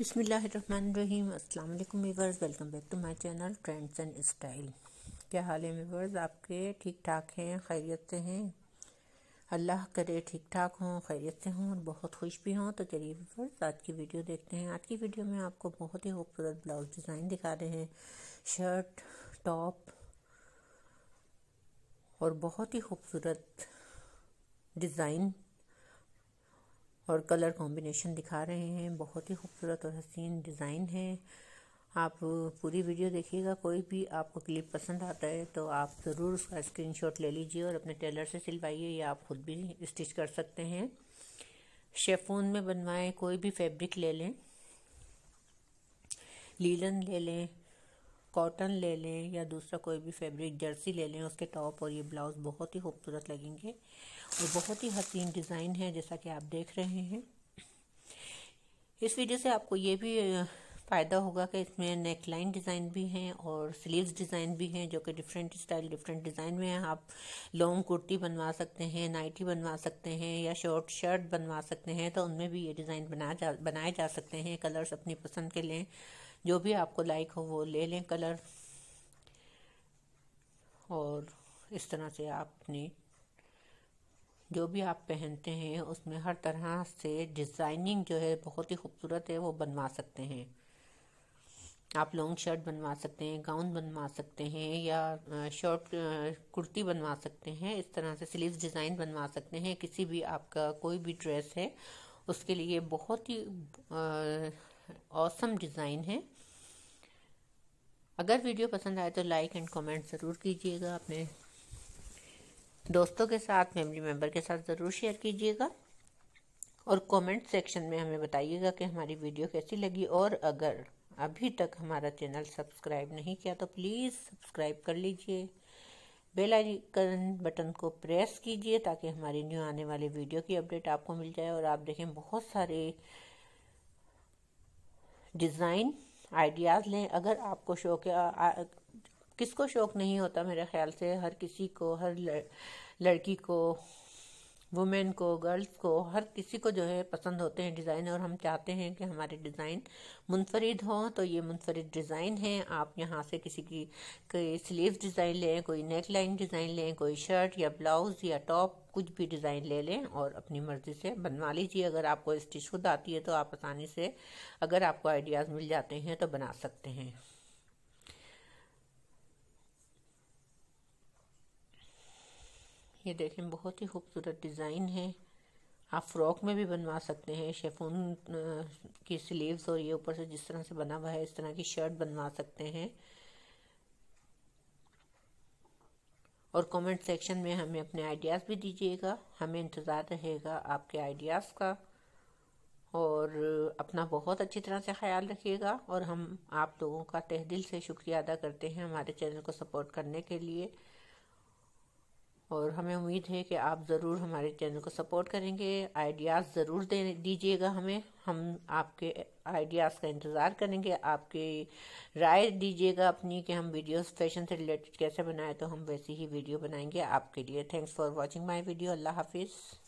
अस्सलाम वालेकुम viewers welcome back to my channel Trends and Style क्या हाल है वीवर्स आपके ठीक ठाक हैं खैरियत से हैं अल्लाह करे ठीक ठाक हों खैरियत से हों और बहुत खुश भी हों तो चलिए वीवर्स आज की वीडियो देखते हैं आज की वीडियो में आपको बहुत ही खूबसूरत ब्लाउज डिज़ाइन दिखा रहे हैं शर्ट टॉप और बहुत ही खूबसूरत डिज़ाइन और कलर कॉम्बिनेशन दिखा रहे हैं बहुत ही खूबसूरत और हसीन डिज़ाइन है आप पूरी वीडियो देखिएगा कोई भी आपको क्लिप पसंद आता है तो आप ज़रूर उसका स्क्रीनशॉट ले लीजिए और अपने टेलर से सिलवाइए या आप खुद भी स्टिच कर सकते हैं शेफोन में बनवाएं कोई भी फैब्रिक ले लें लीलन ले लें कॉटन ले लें या दूसरा कोई भी फैब्रिक जर्सी ले लें उसके टॉप और ये ब्लाउज़ बहुत ही खूबसूरत लगेंगे और बहुत ही हसीन डिज़ाइन है जैसा कि आप देख रहे हैं इस वीडियो से आपको ये भी फ़ायदा होगा कि इसमें नेक लाइन डिज़ाइन भी हैं और स्लीव्स डिज़ाइन भी हैं जो कि डिफरेंट स्टाइल डिफरेंट डिज़ाइन में हैं आप लॉन्ग कुर्ती बनवा सकते हैं नाइटी बनवा सकते हैं या शॉर्ट शर्ट बनवा सकते हैं तो उनमें भी ये डिज़ाइन बना जा बनाए जा सकते हैं कलर्स अपनी पसंद के लें जो भी आपको लाइक हो वो ले लें कलर और इस तरह से आप अपनी जो भी आप पहनते हैं उसमें हर तरह से डिज़ाइनिंग जो है बहुत ही खूबसूरत है वो बनवा सकते हैं आप लॉन्ग शर्ट बनवा सकते हैं गाउन बनवा सकते हैं या शॉर्ट कुर्ती बनवा सकते हैं इस तरह से स्लीव डिज़ाइन बनवा सकते हैं किसी भी आपका कोई भी ड्रेस है उसके लिए बहुत ही आ, औसम डिज़ाइन है अगर वीडियो पसंद आए तो लाइक एंड कमेंट ज़रूर कीजिएगा अपने दोस्तों के साथ फैमिली मेम्बर के साथ ज़रूर शेयर कीजिएगा और कमेंट सेक्शन में हमें बताइएगा कि हमारी वीडियो कैसी लगी और अगर अभी तक हमारा चैनल सब्सक्राइब नहीं किया तो प्लीज़ सब्सक्राइब कर लीजिए बेल आइकन बटन को प्रेस कीजिए ताकि हमारी न्यू आने वाली वीडियो की अपडेट आपको मिल जाए और आप देखें बहुत सारे डिज़ाइन आइडियाज़ लें अगर आपको शौक किसको शौक़ नहीं होता मेरे ख्याल से हर किसी को हर लड़की को वुमेन को गर्ल्स को हर किसी को जो है पसंद होते हैं डिज़ाइन और हम चाहते हैं कि हमारे डिज़ाइन मुनफरद हों तो ये मुनफरद डिज़ाइन है आप यहाँ से किसी की कोई स्लीव डिज़ाइन लें कोई नेक लाइन डिज़ाइन लें कोई शर्ट या ब्लाउज़ या टॉप कुछ भी डिज़ाइन ले लें और अपनी मर्ज़ी से बनवा लीजिए अगर आपको स्टिच खुद आती है तो आप आसानी से अगर आपको आइडियाज़ मिल जाते हैं तो बना सकते हैं ये देखें बहुत ही खूबसूरत डिज़ाइन है आप फ्रॉक में भी बनवा सकते हैं शेफोन की स्लीव्स और ये ऊपर से जिस तरह से बना हुआ है इस तरह की शर्ट बनवा सकते हैं और कमेंट सेक्शन में हमें अपने आइडियाज़ भी दीजिएगा हमें इंतज़ार रहेगा आपके आइडियाज़ का और अपना बहुत अच्छी तरह से ख्याल रखिएगा और हम आप लोगों का तहदिल से शुक्रिया अदा करते हैं हमारे चैनल को सपोर्ट करने के लिए और हमें उम्मीद है कि आप ज़रूर हमारे चैनल को सपोर्ट करेंगे आइडियाज़ ज़रूर दे दीजिएगा हमें हम आपके आइडियाज़ का इंतज़ार करेंगे आपके राय दीजिएगा अपनी कि हम वीडियोस फैशन से रिलेटेड कैसे बनाए तो हम वैसी ही वीडियो बनाएंगे आपके लिए thanks for watching my video अल्लाह हाफिज़